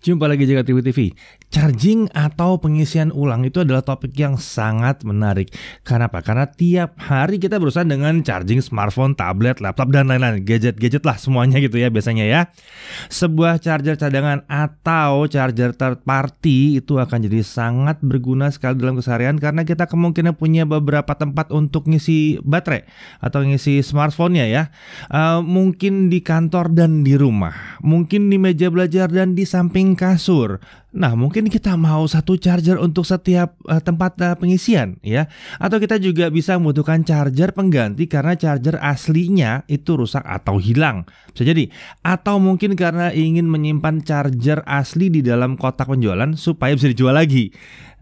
Jumpa lagi di TV TV. Charging atau pengisian ulang itu adalah topik yang sangat menarik. Karena apa? Karena tiap hari kita berusaha dengan charging smartphone, tablet, laptop, dan lain-lain. Gadget-gadget lah semuanya gitu ya biasanya ya. Sebuah charger cadangan atau charger third party itu akan jadi sangat berguna sekali dalam keseharian karena kita kemungkinan punya beberapa tempat untuk ngisi baterai atau ngisi smartphone-nya ya. Uh, mungkin di kantor dan di rumah. Mungkin di meja belajar dan di samping samping kasur. Nah, mungkin kita mau satu charger untuk setiap uh, tempat uh, pengisian ya. Atau kita juga bisa membutuhkan charger pengganti karena charger aslinya itu rusak atau hilang. Bisa jadi atau mungkin karena ingin menyimpan charger asli di dalam kotak penjualan supaya bisa dijual lagi.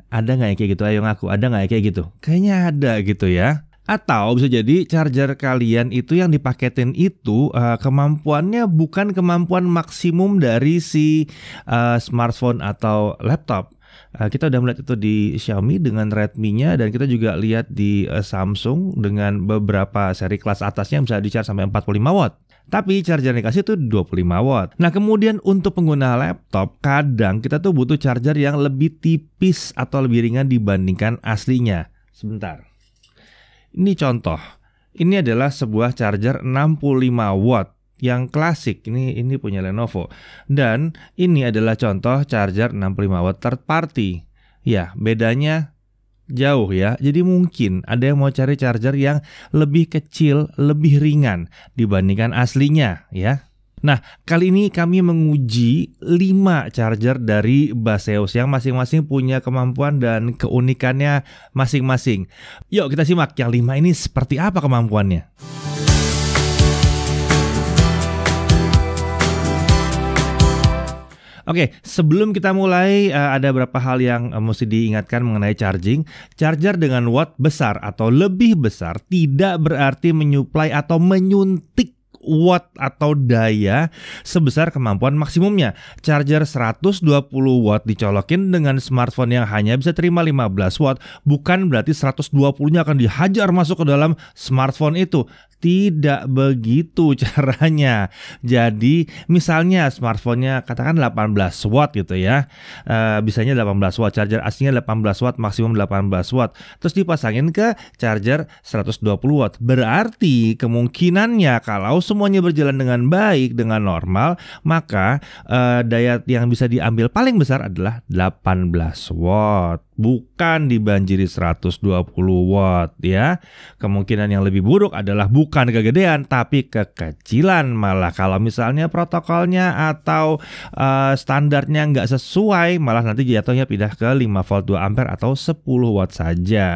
Ada nggak ya kayak gitu? Ayo ngaku, ada nggak ya kayak gitu? Kayaknya ada gitu ya. Atau bisa jadi charger kalian itu yang dipaketin itu uh, kemampuannya bukan kemampuan maksimum dari si uh, smartphone atau laptop. Eh, kita udah melihat itu di Xiaomi dengan Redmi-nya dan kita juga lihat di Samsung dengan beberapa seri kelas atasnya bisa di-charge sampai 45 watt tapi charger yang dikasih itu 25 watt. Nah kemudian untuk pengguna laptop, kadang kita tuh butuh charger yang lebih tipis atau lebih ringan dibandingkan aslinya. Sebentar. Ini contoh. Ini adalah sebuah charger 65 watt yang klasik ini ini punya Lenovo dan ini adalah contoh charger 65 watt third party. Ya, bedanya jauh ya. Jadi mungkin ada yang mau cari charger yang lebih kecil, lebih ringan dibandingkan aslinya ya. Nah, kali ini kami menguji 5 charger dari Baseus yang masing-masing punya kemampuan dan keunikannya masing-masing. Yuk kita simak yang 5 ini seperti apa kemampuannya. Oke, okay, sebelum kita mulai eh, ada beberapa hal yang eh, mesti diingatkan mengenai charging. Charger dengan watt besar atau lebih besar tidak berarti menyuplai atau menyuntik watt atau daya sebesar kemampuan maksimumnya. Charger 120 watt dicolokin dengan smartphone yang hanya bisa terima 15 watt, bukan berarti 120-nya akan dihajar masuk ke dalam smartphone itu. Tidak begitu caranya. Jadi misalnya smartphone-nya katakan 18 watt gitu ya. E, bisanya 18 watt, charger aslinya 18 watt, maksimum 18 watt. Terus dipasangin ke charger 120 watt. Berarti kemungkinannya kalau semuanya berjalan dengan baik, dengan normal, maka uh, daya yang bisa diambil paling besar adalah 18 watt, bukan dibanjiri 120 watt ya. Kemungkinan yang lebih buruk adalah bukan kegedean tapi kekecilan malah kalau misalnya protokolnya atau uh, standarnya nggak sesuai malah nanti jatuhnya pindah ke 5 volt 2 ampere atau 10 watt saja.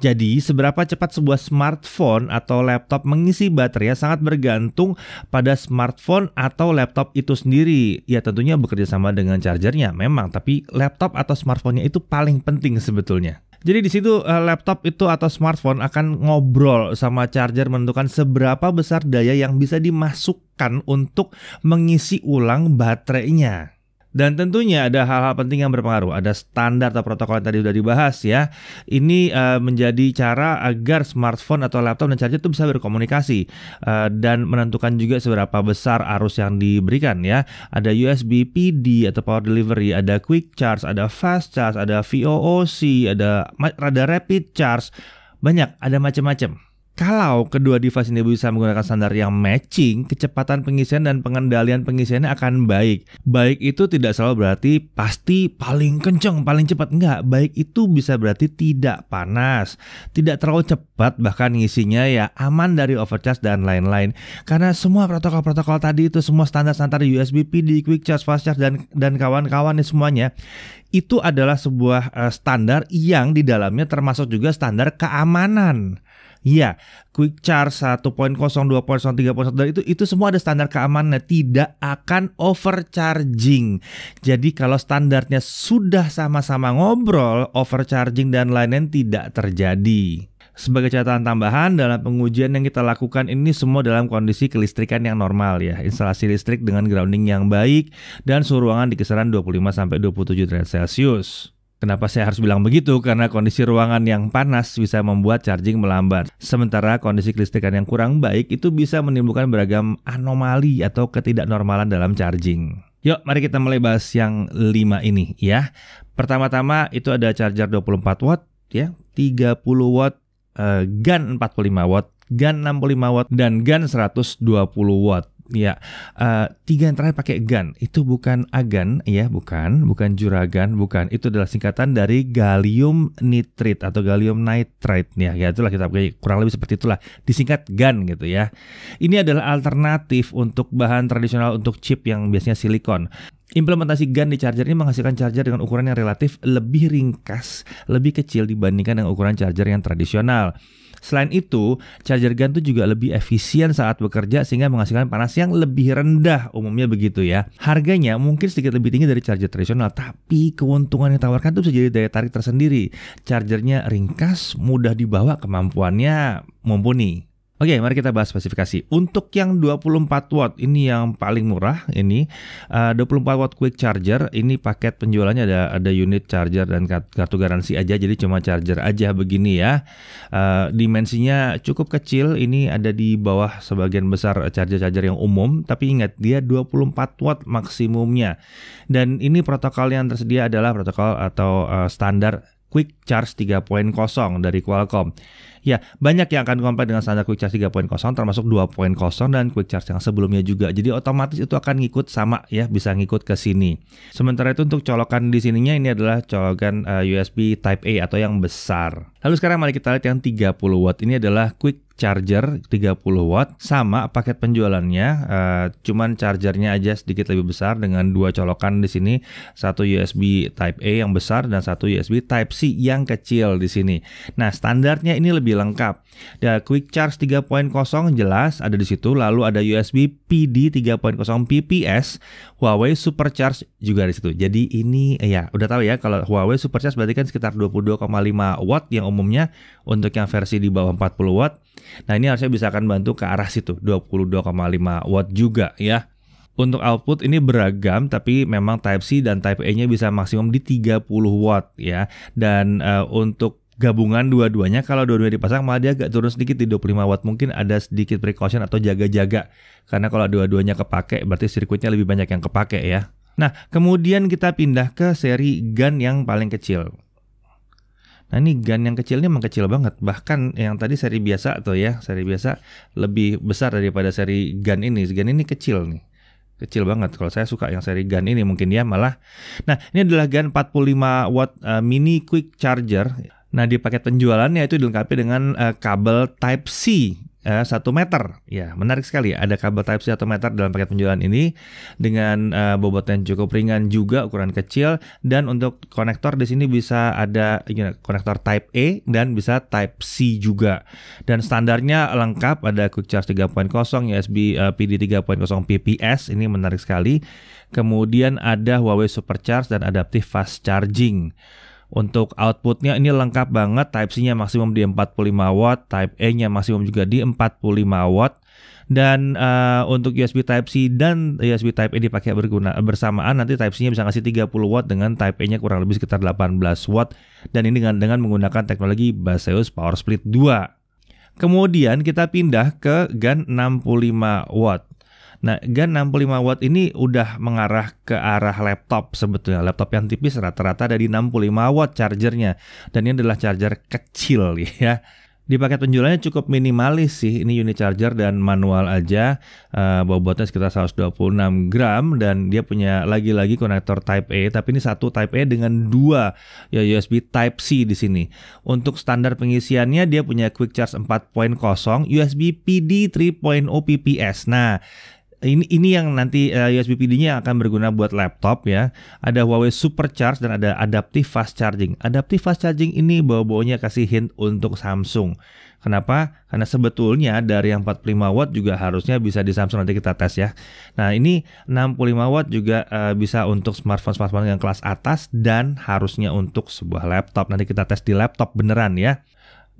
Jadi, seberapa cepat sebuah smartphone atau laptop mengisi baterai sangat bergantung pada smartphone atau laptop itu sendiri. Ya, tentunya bekerja sama dengan chargernya memang, tapi laptop atau smartphone-nya itu paling penting sebetulnya. Jadi di situ eh, laptop itu atau smartphone akan ngobrol sama charger menentukan seberapa besar daya yang bisa dimasukkan untuk mengisi ulang baterainya. Dan tentunya ada hal-hal penting yang berpengaruh. Ada standar atau protokol yang tadi sudah dibahas ya. Ini uh, menjadi cara agar smartphone atau laptop dan charger itu bisa berkomunikasi uh, dan menentukan juga seberapa besar arus yang diberikan ya. Ada USB PD atau power delivery, ada quick charge, ada fast charge, ada VOOC, ada rada rapid charge. Banyak, ada macam-macam. Kalau kedua device ini bisa menggunakan standar yang matching, kecepatan pengisian dan pengendalian pengisiannya akan baik. Baik itu tidak selalu berarti pasti paling kenceng, paling cepat. Enggak, baik itu bisa berarti tidak panas, tidak terlalu cepat, bahkan ngisinya ya aman dari overcharge dan lain-lain. Karena semua protokol-protokol tadi itu, semua standar-standar USB PD, quick charge, fast charge, dan dan kawan-kawan semuanya, itu adalah sebuah eh, standar yang di dalamnya termasuk juga standar keamanan. Iya, quick charge 1.0, 2.0, 3.0 dan itu itu semua ada standar keamanannya, tidak akan overcharging. Jadi kalau standarnya sudah sama-sama ngobrol, overcharging dan lain-lain tidak terjadi. Sebagai catatan tambahan, dalam pengujian yang kita lakukan ini semua dalam kondisi kelistrikan yang normal ya. Instalasi listrik dengan grounding yang baik dan suhu ruangan di kisaran 25-27 derajat Celcius. Kenapa saya harus bilang begitu? Karena kondisi ruangan yang panas bisa membuat charging melambat. Sementara kondisi kelistrikan yang kurang baik itu bisa menimbulkan beragam anomali atau ketidaknormalan dalam charging. Yuk, mari kita mulai bahas yang lima ini ya. Pertama-tama itu ada charger 24 watt ya, 30 watt, uh, puluh 45 watt, puluh 65 watt dan GAN 120 watt. Ya, uh, tiga yang terakhir pakai gan itu bukan agan, ya, bukan, bukan juragan, bukan. Itu adalah singkatan dari gallium nitrit atau gallium nitrite, ya, ya itulah kita pakai kurang lebih seperti itulah. Disingkat gan gitu ya. Ini adalah alternatif untuk bahan tradisional untuk chip yang biasanya silikon. Implementasi GAN di charger ini menghasilkan charger dengan ukuran yang relatif lebih ringkas, lebih kecil dibandingkan dengan ukuran charger yang tradisional. Selain itu, charger gun itu juga lebih efisien saat bekerja sehingga menghasilkan panas yang lebih rendah, umumnya begitu ya. Harganya mungkin sedikit lebih tinggi dari charger tradisional, tapi keuntungan yang ditawarkan itu bisa jadi daya tarik tersendiri. Chargernya ringkas, mudah dibawa, kemampuannya mumpuni. Oke, mari kita bahas spesifikasi. Untuk yang 24 watt ini yang paling murah ini eh, uh, 24 watt quick charger ini paket penjualannya ada ada unit charger dan kartu garansi aja jadi cuma charger aja begini ya. Uh, dimensinya cukup kecil ini ada di bawah sebagian besar charger-charger yang umum tapi ingat dia 24 watt maksimumnya. Dan ini protokol yang tersedia adalah protokol atau uh, standar Quick Charge 3.0 dari Qualcomm. Ya, banyak yang akan compare dengan standar Quick Charge 3.0 termasuk 2.0 dan Quick Charge yang sebelumnya juga. Jadi otomatis itu akan ngikut sama ya, bisa ngikut ke sini. Sementara itu untuk colokan di sininya ini adalah colokan uh, eh, USB Type A atau yang besar. Lalu sekarang mari kita lihat yang 30 watt. Ini adalah Quick charger 30 watt sama paket penjualannya uh, cuman chargernya aja sedikit lebih besar dengan dua colokan di sini satu USB Type A yang besar dan satu USB Type C yang kecil di sini. Nah, standarnya ini lebih lengkap. ada Quick Charge 3.0 jelas ada di situ, lalu ada USB PD 3.0 PPS, Huawei Supercharge juga di situ. Jadi ini ya udah tahu ya kalau Huawei Supercharge berarti kan sekitar 22,5 watt yang umumnya untuk yang versi di bawah 40 watt Nah ini harusnya bisa akan bantu ke arah situ 22,5 watt juga ya. Untuk output ini beragam tapi memang type C dan type E-nya bisa maksimum di 30 watt ya. Dan uh, untuk gabungan dua-duanya kalau dua-duanya dipasang malah dia agak turun sedikit di 25 watt mungkin ada sedikit precaution atau jaga-jaga karena kalau dua-duanya kepake berarti sirkuitnya lebih banyak yang kepake ya. Nah, kemudian kita pindah ke seri gun yang paling kecil. Nah ini gun yang kecil ini emang kecil banget. Bahkan yang tadi seri biasa tuh ya, seri biasa lebih besar daripada seri gun ini. Gun ini kecil nih. Kecil banget. Kalau saya suka yang seri gun ini mungkin ya malah. Nah ini adalah gun 45 watt uh, mini quick charger. Nah di paket penjualannya itu dilengkapi dengan uh, kabel Type C uh, eh, 1 meter. Ya, menarik sekali. Ada kabel Type-C 1 meter dalam paket penjualan ini dengan uh, bobot yang cukup ringan juga, ukuran kecil dan untuk konektor di sini bisa ada you konektor Type A e dan bisa Type C juga. Dan standarnya lengkap ada Quick Charge 3.0, USB uh, PD 3.0 PPS. Ini menarik sekali. Kemudian ada Huawei Supercharge dan adaptive fast charging. Untuk outputnya ini lengkap banget, Type-C-nya maksimum di 45 watt, Type-E-nya maksimum juga di 45 watt. Dan uh, untuk USB Type-C dan USB Type-E dipakai berguna bersamaan, nanti Type-C-nya bisa ngasih 30 watt dengan Type-E-nya kurang lebih sekitar 18 watt. Dan ini dengan, dengan menggunakan teknologi Baseus Power Split 2. Kemudian kita pindah ke GAN 65 watt. Nah, GAN 65 watt ini udah mengarah ke arah laptop sebetulnya. Laptop yang tipis rata-rata ada di 65 watt chargernya. Dan ini adalah charger kecil ya. Di paket penjualannya cukup minimalis sih, ini unit charger dan manual aja, uh, bobotnya sekitar 126 gram dan dia punya lagi-lagi konektor Type A, e, tapi ini satu Type A e dengan dua ya USB Type C di sini. Untuk standar pengisiannya dia punya Quick Charge 4.0, USB PD 3.0 PPS. Nah, ini ini yang nanti uh, eh, USB PD-nya akan berguna buat laptop ya. Ada Huawei Supercharge dan ada Adaptive Fast Charging. Adaptive Fast Charging ini bawa-bawanya kasih hint untuk Samsung. Kenapa? Karena sebetulnya dari yang 45 watt juga harusnya bisa di Samsung nanti kita tes ya. Nah ini 65 watt juga uh, bisa untuk smartphone smartphone yang kelas atas dan harusnya untuk sebuah laptop. Nanti kita tes di laptop beneran ya.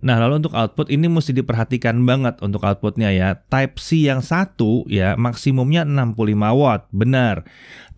Nah, lalu untuk output ini mesti diperhatikan banget untuk outputnya ya. Type C yang satu ya maksimumnya 65 watt, benar.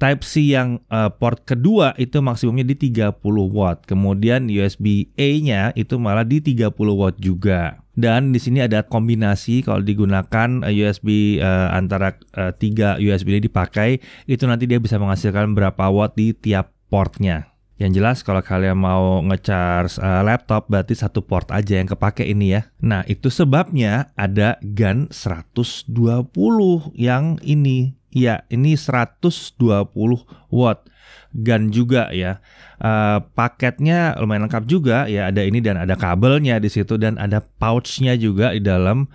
Type C yang uh, port kedua itu maksimumnya di 30 watt. Kemudian USB A-nya itu malah di 30 watt juga. Dan di sini ada kombinasi kalau digunakan eh, USB uh, eh, antara uh, 3 USB dipakai itu nanti dia bisa menghasilkan berapa watt di tiap portnya. Yang jelas kalau kalian mau ngecharge uh, laptop berarti satu port aja yang kepake ini ya. Nah, itu sebabnya ada GAN 120 yang ini. Ya, ini 120 watt gun juga ya. Uh, paketnya lumayan lengkap juga ya. Ada ini dan ada kabelnya di situ dan ada pouchnya juga di dalam.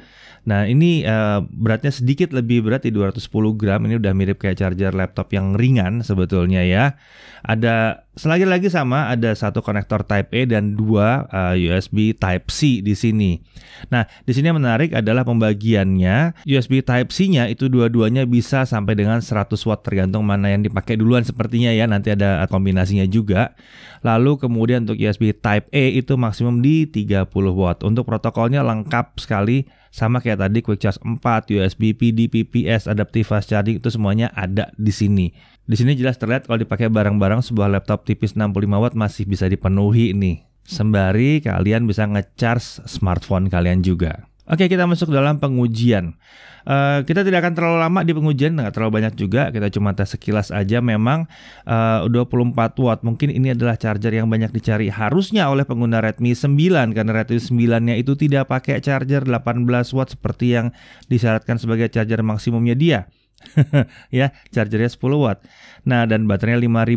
Nah ini uh, beratnya sedikit lebih berat di 210 gram. Ini udah mirip kayak charger laptop yang ringan sebetulnya ya. Ada selagi lagi sama ada satu konektor Type A e dan dua uh, eh, USB Type C di sini. Nah di sini yang menarik adalah pembagiannya USB Type C-nya itu dua-duanya bisa sampai dengan 100 watt tergantung mana yang dipakai duluan sepertinya ya ya nanti ada kombinasinya juga. Lalu kemudian untuk USB Type A itu maksimum di 30 watt. Untuk protokolnya lengkap sekali sama kayak tadi Quick Charge 4, USB PD, PPS, Adaptive Fast Charging itu semuanya ada di sini. Di sini jelas terlihat kalau dipakai barang-barang, sebuah laptop tipis 65 watt masih bisa dipenuhi nih. Sembari kalian bisa ngecharge smartphone kalian juga. Oke, kita masuk dalam pengujian. Uh, kita tidak akan terlalu lama di pengujian, tidak terlalu banyak juga. Kita cuma tes sekilas aja. Memang eh, uh, 24 watt. Mungkin ini adalah charger yang banyak dicari. Harusnya oleh pengguna Redmi 9 karena Redmi 9-nya itu tidak pakai charger 18 watt seperti yang disyaratkan sebagai charger maksimumnya dia. ya, chargernya 10 watt. Nah, dan baterainya 5000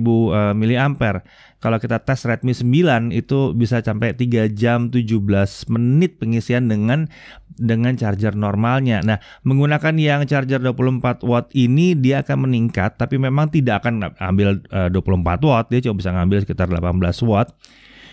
uh, mAh. Kalau kita tes Redmi 9 itu bisa sampai 3 jam 17 menit pengisian dengan dengan charger normalnya. Nah, menggunakan yang charger 24 watt ini dia akan meningkat tapi memang tidak akan ambil 24 eh, watt, dia cuma bisa ngambil sekitar 18 watt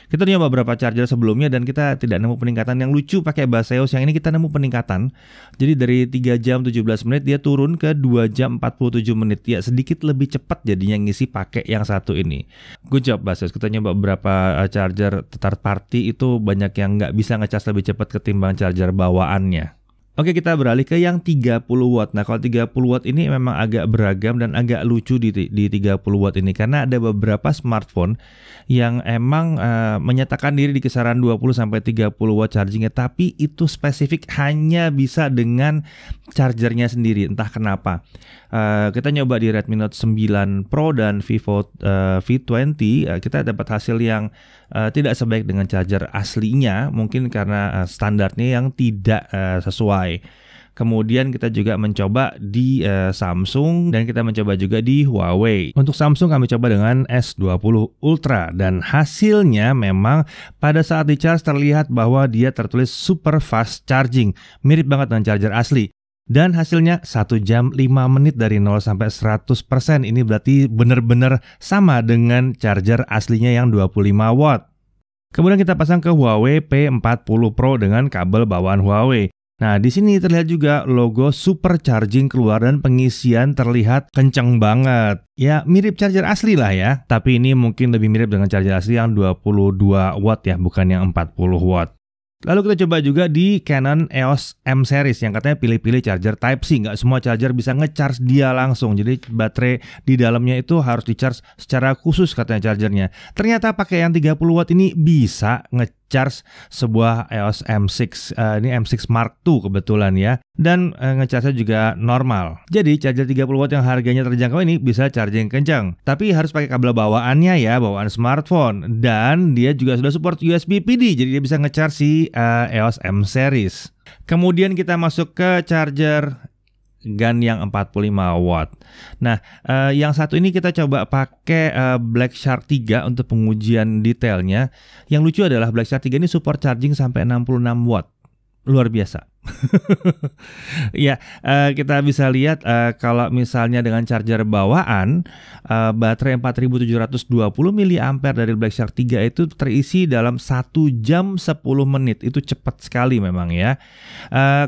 kita nyoba beberapa charger sebelumnya dan kita tidak nemu peningkatan. Yang lucu pakai Baseos yang ini kita nemu peningkatan. Jadi dari 3 jam 17 menit dia turun ke 2 jam 47 menit. Ya sedikit lebih cepat jadinya ngisi pakai yang satu ini. Good job Baseos. Kita nyoba beberapa eh, charger third party itu banyak yang nggak bisa ngecas lebih cepat ketimbang charger bawaannya. Oke kita beralih ke yang 30 watt. Nah kalau 30 watt ini memang agak beragam dan agak lucu di, di 30 watt ini karena ada beberapa smartphone yang emang uh, menyatakan diri di kisaran 20 sampai 30 watt chargingnya, tapi itu spesifik hanya bisa dengan chargernya sendiri. Entah kenapa. Uh, kita nyoba di Redmi Note 9 Pro dan Vivo uh, V20 uh, kita dapat hasil yang uh, tidak sebaik dengan charger aslinya mungkin karena uh, standarnya yang tidak uh, sesuai. Kemudian kita juga mencoba di uh, Samsung dan kita mencoba juga di Huawei. Untuk Samsung kami coba dengan S20 Ultra dan hasilnya memang pada saat di charge terlihat bahwa dia tertulis super fast charging, mirip banget dengan charger asli dan hasilnya 1 jam 5 menit dari 0 sampai 100%. Ini berarti benar-benar sama dengan charger aslinya yang 25 watt. Kemudian kita pasang ke Huawei P40 Pro dengan kabel bawaan Huawei. Nah, di sini terlihat juga logo supercharging keluar dan pengisian terlihat kenceng banget. Ya, mirip charger asli lah ya, tapi ini mungkin lebih mirip dengan charger asli yang 22 watt ya, bukan yang 40 watt. Lalu kita coba juga di Canon EOS M series yang katanya pilih-pilih charger Type-C. Nggak semua charger bisa ngecharge dia langsung. Jadi baterai di dalamnya itu harus di secara khusus katanya chargernya. Ternyata pakai yang 30 watt ini bisa ngecharge ngecharge sebuah EOS M6. Uh, eh, ini M6 Mark II kebetulan ya. Dan uh, eh, ngecharge juga normal. Jadi charger 30 watt yang harganya terjangkau ini bisa charging kencang. Tapi harus pakai kabel bawaannya ya, bawaan smartphone. Dan dia juga sudah support USB PD, jadi dia bisa ngecharge si uh, eh, EOS M series. Kemudian kita masuk ke charger gun yang 45 watt. Nah, eh, yang satu ini kita coba pakai eh, Black Shark 3 untuk pengujian detailnya. Yang lucu adalah Black Shark 3 ini support charging sampai 66 watt luar biasa. ya, eh, kita bisa lihat eh, kalau misalnya dengan charger bawaan eh, baterai 4720 mAh dari Black Shark 3 itu terisi dalam 1 jam 10 menit. Itu cepat sekali memang ya.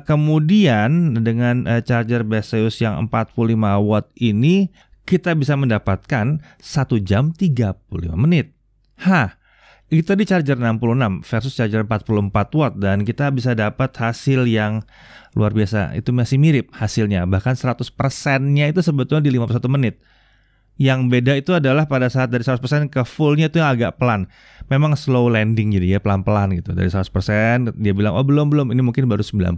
kemudian dengan charger Baseus yang 45 watt ini kita bisa mendapatkan 1 jam 35 menit. Hah, kita di charger 66 versus charger 44 watt dan kita bisa dapat hasil yang luar biasa. Itu masih mirip hasilnya, bahkan 100%-nya itu sebetulnya di 51 menit. Yang beda itu adalah pada saat dari 100% ke fullnya itu yang agak pelan. Memang slow landing jadi ya pelan-pelan gitu. Dari 100% dia bilang, oh belum, belum. Ini mungkin baru 99,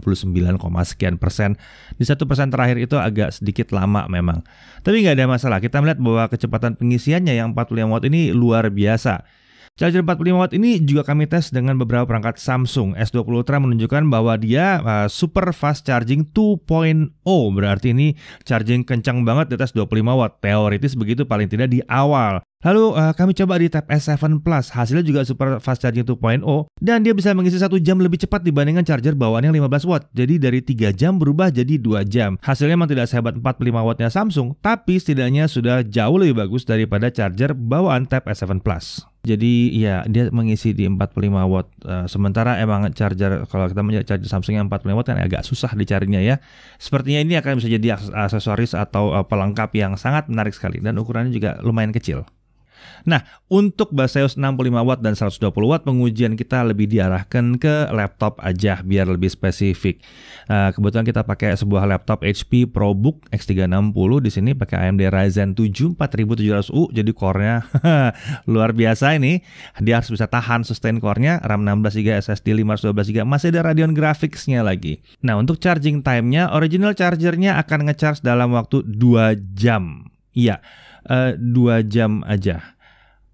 sekian persen. Di satu persen terakhir itu agak sedikit lama memang. Tapi nggak ada masalah. Kita melihat bahwa kecepatan pengisiannya yang 45 watt ini luar biasa Charger 45 watt ini juga kami tes dengan beberapa perangkat Samsung. S20 Ultra menunjukkan bahwa dia uh, super fast charging 2.0. Berarti ini charging kencang banget di atas 25 watt. Teoritis begitu paling tidak di awal. Lalu uh, kami coba di Tab S7 Plus, hasilnya juga super fast charging 2.0 dan dia bisa mengisi satu jam lebih cepat dibandingkan charger bawaan yang 15 watt. Jadi dari tiga jam berubah jadi dua jam. Hasilnya memang tidak sehebat 45 wattnya Samsung, tapi setidaknya sudah jauh lebih bagus daripada charger bawaan Tab S7 Plus. Jadi ya dia mengisi di 45 watt. Uh, sementara emang charger kalau kita mencari charger Samsung yang 45 watt kan agak susah dicarinya ya. Sepertinya ini akan bisa jadi aksesoris atau uh, pelengkap yang sangat menarik sekali dan ukurannya juga lumayan kecil. Nah, untuk Baseus 65 watt dan 120 watt pengujian kita lebih diarahkan ke laptop aja biar lebih spesifik. Eh, kebetulan kita pakai sebuah laptop HP ProBook X360 di sini pakai AMD Ryzen 7 4700U jadi core-nya luar biasa ini. Dia harus bisa tahan sustain core-nya, RAM 16 GB SSD 512 GB masih ada Radeon Graphics-nya lagi. Nah, untuk charging time-nya original chargernya akan ngecharge dalam waktu 2 jam. Iya. Yeah Eh, dua uh, jam aja.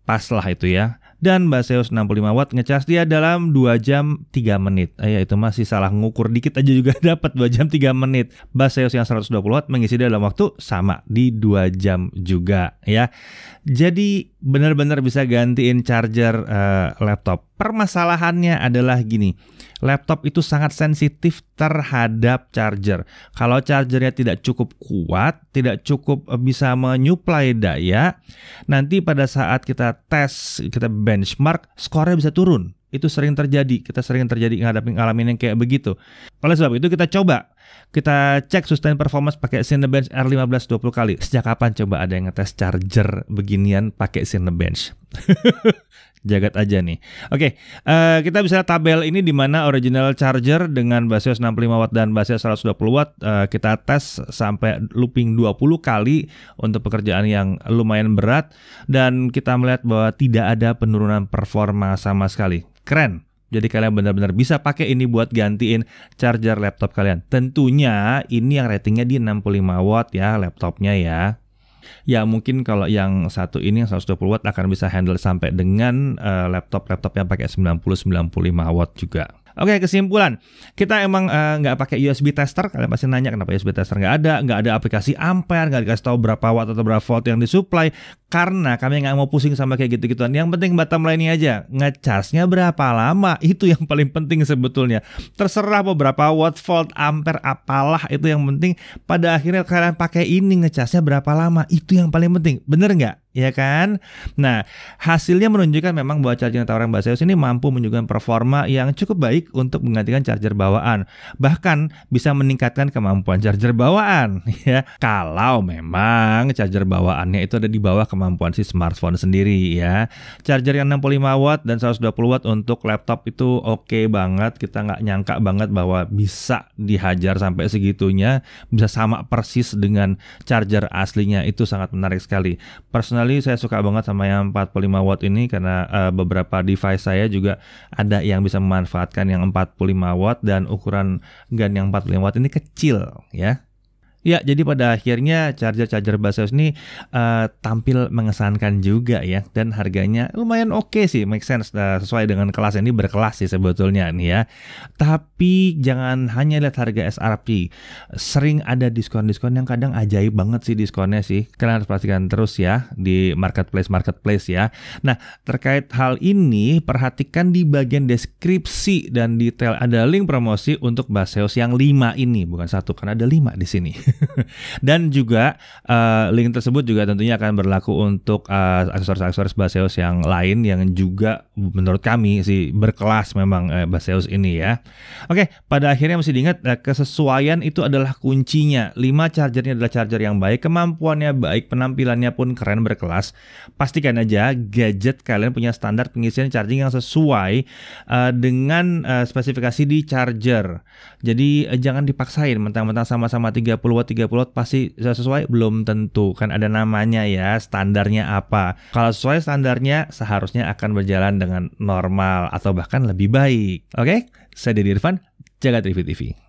Pas lah itu ya. Dan Baseus 65 watt ngecas dia dalam 2 jam 3 menit. Eh, ya itu masih salah ngukur dikit aja juga dapat 2 jam 3 menit. Baseus yang 120 watt mengisi dia dalam waktu sama di 2 jam juga ya. Jadi benar-benar bisa gantiin charger uh, laptop Permasalahannya adalah gini, laptop itu sangat sensitif terhadap charger. Kalau chargernya tidak cukup kuat, tidak cukup eh, bisa menyuplai daya, nanti pada saat kita tes, kita benchmark, skornya bisa turun. Itu sering terjadi, kita sering terjadi ngadapi alamin yang kayak begitu. Oleh sebab itu kita coba kita cek sustain performance pakai Cinebench R15 20 kali. Sejak kapan coba ada yang ngetes charger beginian pakai Cinebench? Jagat aja nih. Oke, okay, uh, eh, kita bisa tabel ini di mana original charger dengan basis 65 watt dan basis 120 watt uh, kita tes sampai looping 20 kali untuk pekerjaan yang lumayan berat dan kita melihat bahwa tidak ada penurunan performa sama sekali. Keren. Jadi kalian benar-benar bisa pakai ini buat gantiin charger laptop kalian. Tentunya ini yang ratingnya di 65 watt ya laptopnya ya. Ya mungkin kalau yang satu ini yang 120 watt akan bisa handle sampai dengan eh, laptop-laptop uh, yang pakai 90 95 watt juga. Oke kesimpulan, kita emang eh, nggak uh, pakai USB tester. Kalian pasti nanya kenapa USB tester nggak ada, nggak ada aplikasi ampere, nggak dikasih tahu berapa watt atau berapa volt yang disuplai. Karena kami nggak mau pusing sama kayak gitu-gituan. Yang penting bottom line ini aja, ngecasnya berapa lama itu yang paling penting sebetulnya. Terserah beberapa watt, volt, ampere, apalah itu yang penting. Pada akhirnya kalian pakai ini ngecasnya berapa lama itu yang paling penting. Bener nggak? ya kan? Nah, hasilnya menunjukkan memang bahwa charger tawaran Baseus ini mampu menunjukkan performa yang cukup baik untuk menggantikan charger bawaan. Bahkan bisa meningkatkan kemampuan charger bawaan ya. Kalau memang charger bawaannya itu ada di bawah kemampuan si smartphone sendiri ya. Charger yang 65 watt dan 120 watt untuk laptop itu oke okay banget. Kita nggak nyangka banget bahwa bisa dihajar sampai segitunya, bisa sama persis dengan charger aslinya. Itu sangat menarik sekali. Personal sekali saya suka banget sama yang 45 watt ini karena uh, beberapa device saya juga ada yang bisa memanfaatkan yang 45 watt dan ukuran gun yang 45 watt ini kecil ya Ya, jadi pada akhirnya charger-charger Baseus ini uh, tampil mengesankan juga ya dan harganya lumayan oke okay sih, make sense uh, sesuai dengan kelas ini berkelas sih sebetulnya nih ya. Tapi jangan hanya lihat harga SRP. Sering ada diskon-diskon yang kadang ajaib banget sih diskonnya sih. Kalian harus pastikan terus ya di marketplace-marketplace ya. Nah, terkait hal ini perhatikan di bagian deskripsi dan detail ada link promosi untuk Baseus yang 5 ini, bukan satu karena ada 5 di sini. Dan juga uh, link tersebut juga tentunya akan berlaku untuk uh, aksesoris-aksesoris Baseus yang lain yang juga menurut kami sih berkelas memang uh, Baseus ini ya. Oke, pada akhirnya mesti diingat uh, kesesuaian itu adalah kuncinya. Lima chargernya adalah charger yang baik, kemampuannya baik, penampilannya pun keren berkelas. Pastikan aja gadget kalian punya standar pengisian charging yang sesuai uh, dengan uh, spesifikasi di charger. Jadi uh, jangan dipaksain mentang-mentang sama-sama 30 bawah 30 pasti sesuai belum tentu kan ada namanya ya standarnya apa kalau sesuai standarnya seharusnya akan berjalan dengan normal atau bahkan lebih baik oke okay? saya Didi Irfan jaga TV TV